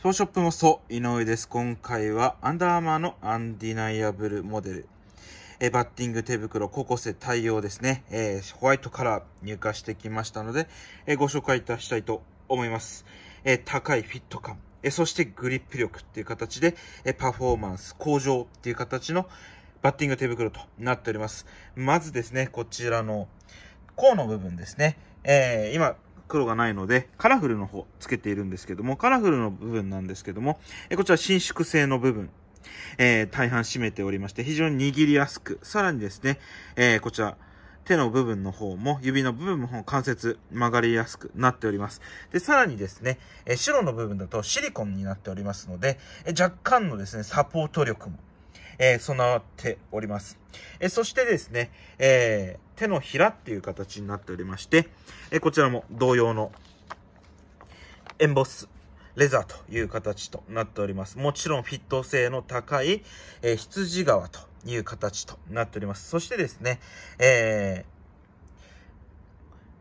ショップもそう、井上です。今回は、アンダーアーマーのアンディナイアブルモデル。えバッティング手袋、高校生対応ですね。えー、ホワイトカラー入荷してきましたので、えー、ご紹介いたしたいと思います。えー、高いフィット感、えそしてグリップ力っていう形で、えパフォーマンス向上っていう形のバッティング手袋となっております。まずですね、こちらの甲の部分ですね。え今、黒がないので、カラフルの方つけているんですけども、カラフルの部分なんですけども、えこちら伸縮性の部分、えー、大半占めておりまして、非常に握りやすく、さらにですね、えー、こちら、手の部分の方も、指の部分も関節曲がりやすくなっております。で、さらにですね、え白の部分だとシリコンになっておりますので、え若干のですね、サポート力もえー、備わっております。えそしてですね、えー、手のひらっていう形になっておりまして、えこちらも同様のエンボスレザーという形となっております。もちろんフィット性の高い、えー、羊革という形となっております。そしてですね、え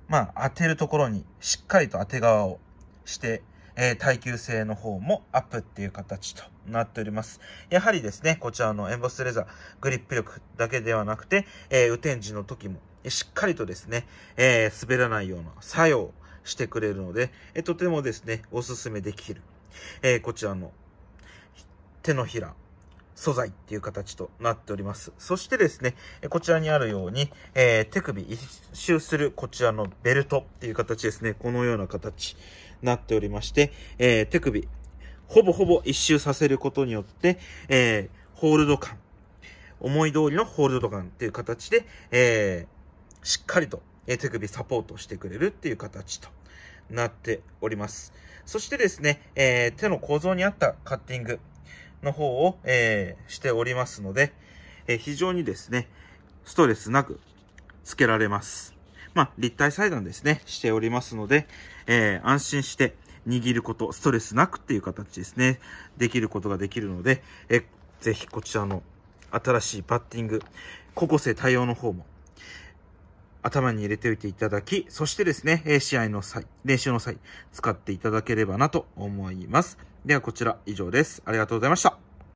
ー、まあ、当てるところにしっかりと当て革をしてえー、耐久性の方もアップっていう形となっております。やはりですね、こちらのエンボスレザー、グリップ力だけではなくて、えー、雨天時の時も、しっかりとですね、えー、滑らないような作用してくれるので、えー、とてもですね、おすすめできる。えこちらの手のひら、素材っていう形となっております。そしてですね、こちらにあるように、えー、手首一周するこちらのベルトっていう形ですね。このような形になっておりまして、えー、手首ほぼほぼ一周させることによって、えー、ホールド感、思い通りのホールド感っていう形で、えー、しっかりと、え手首サポートしてくれるっていう形となっております。そしてですね、えー、手の構造に合ったカッティングの方を、えー、しておりますので、えー、非常にですね、ストレスなくつけられます。まあ、立体裁断ですね、しておりますので、えー、安心して握ること、ストレスなくっていう形ですね、できることができるので、えー、ぜひこちらの新しいバッティング、高校生対応の方も、頭に入れておいていただき、そしてですね、試合の際、練習の際、使っていただければなと思います。ではこちら以上です。ありがとうございました。